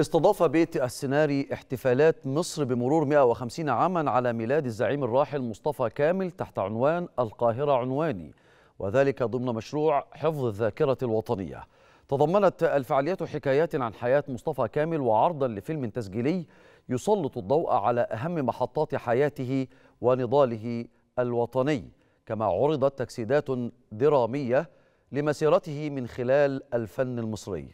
استضاف بيت السيناري احتفالات مصر بمرور 150 عاما على ميلاد الزعيم الراحل مصطفى كامل تحت عنوان القاهرة عنواني وذلك ضمن مشروع حفظ الذاكرة الوطنية تضمنت الفعاليات حكايات عن حياة مصطفى كامل وعرضا لفيلم تسجيلي يسلط الضوء على أهم محطات حياته ونضاله الوطني كما عرضت تجسيدات درامية لمسيرته من خلال الفن المصري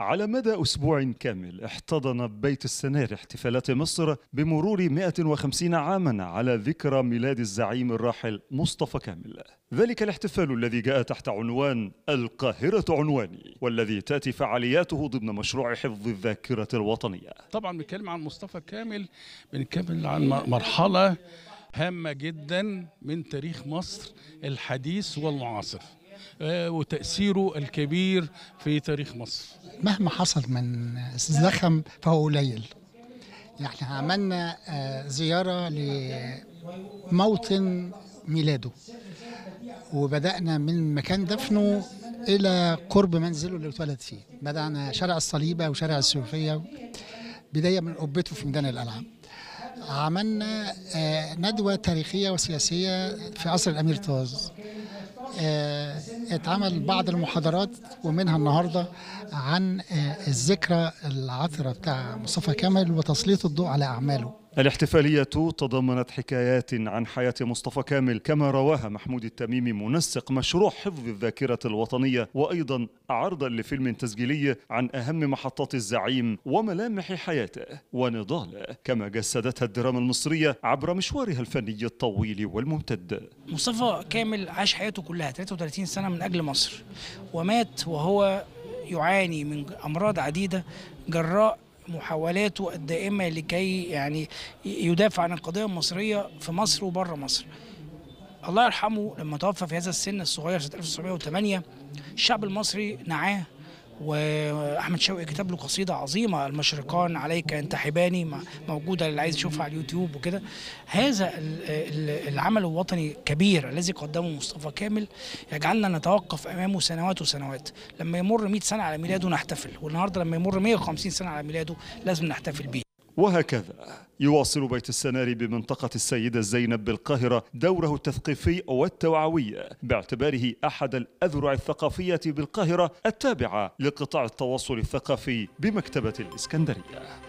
على مدى أسبوع كامل احتضن بيت السنار احتفالات مصر بمرور 150 عاما على ذكرى ميلاد الزعيم الراحل مصطفى كامل ذلك الاحتفال الذي جاء تحت عنوان القاهرة عنواني والذي تأتي فعالياته ضمن مشروع حفظ الذاكرة الوطنية طبعا بنتكلم عن مصطفى كامل بنتكلم عن مرحلة هامة جدا من تاريخ مصر الحديث والمعاصر آه، وتأثيره الكبير في تاريخ مصر مهما حصل من زخم فهو قليل احنا يعني عملنا آه، زيارة لموطن ميلاده وبدأنا من مكان دفنه إلى قرب منزله اللي اتولد فيه بدأنا شارع الصليبة وشارع السوفية بداية من قبته في ميدان الألعاب عملنا آه، ندوة تاريخية وسياسية في عصر الأمير طاز آه، اتعمل بعض المحاضرات ومنها النهارده عن آه، الذكرى العطره بتاع مصطفى كامل وتسليط الضوء على اعماله الاحتفالية تضمنت حكايات عن حياة مصطفى كامل كما رواها محمود التميمي منسق مشروع حفظ الذاكرة الوطنية وأيضا عرضا لفيلم تسجيلي عن أهم محطات الزعيم وملامح حياته ونضاله كما جسدتها الدراما المصرية عبر مشوارها الفني الطويل والممتد مصطفى كامل عاش حياته كلها 33 سنة من أجل مصر ومات وهو يعاني من أمراض عديدة جراء محاولاته الدائمه لكي يعني يدافع عن القضيه المصريه في مصر وبره مصر. الله يرحمه لما توفى في هذا السن الصغير سنه 1908 الشعب المصري نعاه واحمد شوقي كتب له قصيده عظيمه المشرقان عليك ينتحباني موجوده اللي عايز يشوفها على اليوتيوب وكده هذا العمل الوطني الكبير الذي قدمه مصطفى كامل يجعلنا نتوقف امامه سنوات وسنوات لما يمر 100 سنه على ميلاده نحتفل والنهارده لما يمر 150 سنه على ميلاده لازم نحتفل بيه وهكذا يواصل بيت السناري بمنطقة السيدة زينب بالقاهرة دوره التثقيفي والتوعوي باعتباره أحد الأذرع الثقافية بالقاهرة التابعة لقطاع التواصل الثقافي بمكتبة الإسكندرية